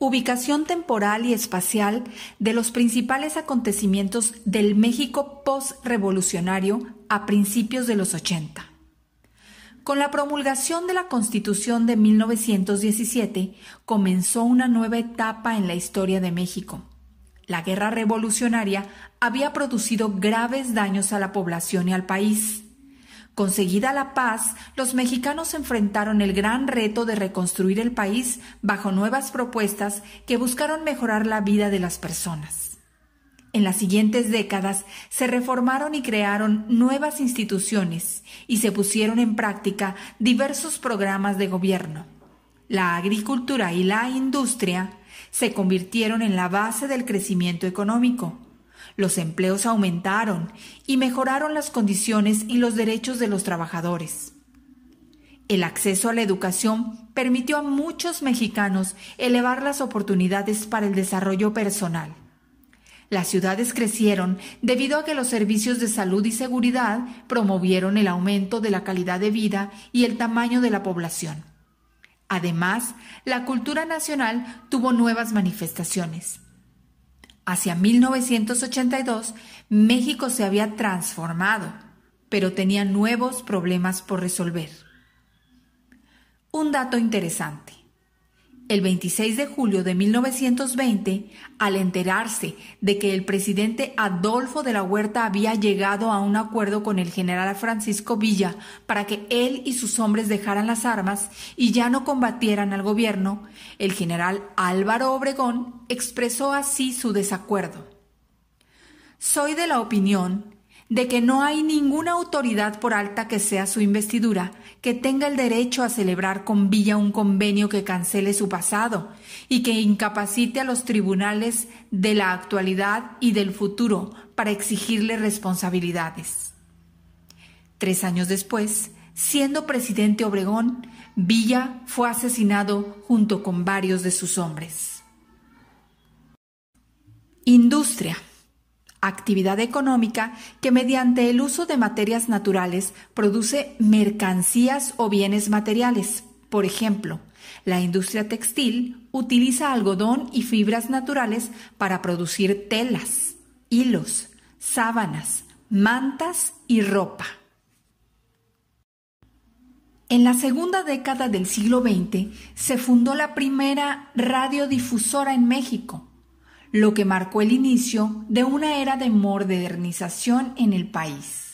Ubicación temporal y espacial de los principales acontecimientos del México postrevolucionario a principios de los 80. Con la promulgación de la Constitución de 1917 comenzó una nueva etapa en la historia de México. La guerra revolucionaria había producido graves daños a la población y al país. Conseguida la paz, los mexicanos enfrentaron el gran reto de reconstruir el país bajo nuevas propuestas que buscaron mejorar la vida de las personas. En las siguientes décadas se reformaron y crearon nuevas instituciones y se pusieron en práctica diversos programas de gobierno. La agricultura y la industria se convirtieron en la base del crecimiento económico los empleos aumentaron y mejoraron las condiciones y los derechos de los trabajadores. El acceso a la educación permitió a muchos mexicanos elevar las oportunidades para el desarrollo personal. Las ciudades crecieron debido a que los servicios de salud y seguridad promovieron el aumento de la calidad de vida y el tamaño de la población. Además, la cultura nacional tuvo nuevas manifestaciones. Hacia 1982, México se había transformado, pero tenía nuevos problemas por resolver. Un dato interesante. El 26 de julio de 1920, al enterarse de que el presidente Adolfo de la Huerta había llegado a un acuerdo con el general Francisco Villa para que él y sus hombres dejaran las armas y ya no combatieran al gobierno, el general Álvaro Obregón expresó así su desacuerdo. Soy de la opinión de que no hay ninguna autoridad, por alta que sea su investidura, que tenga el derecho a celebrar con Villa un convenio que cancele su pasado y que incapacite a los tribunales de la actualidad y del futuro para exigirle responsabilidades. Tres años después, siendo presidente Obregón, Villa fue asesinado junto con varios de sus hombres. Industria actividad económica que mediante el uso de materias naturales produce mercancías o bienes materiales. Por ejemplo, la industria textil utiliza algodón y fibras naturales para producir telas, hilos, sábanas, mantas y ropa. En la segunda década del siglo XX se fundó la primera radiodifusora en México, lo que marcó el inicio de una era de modernización en el país.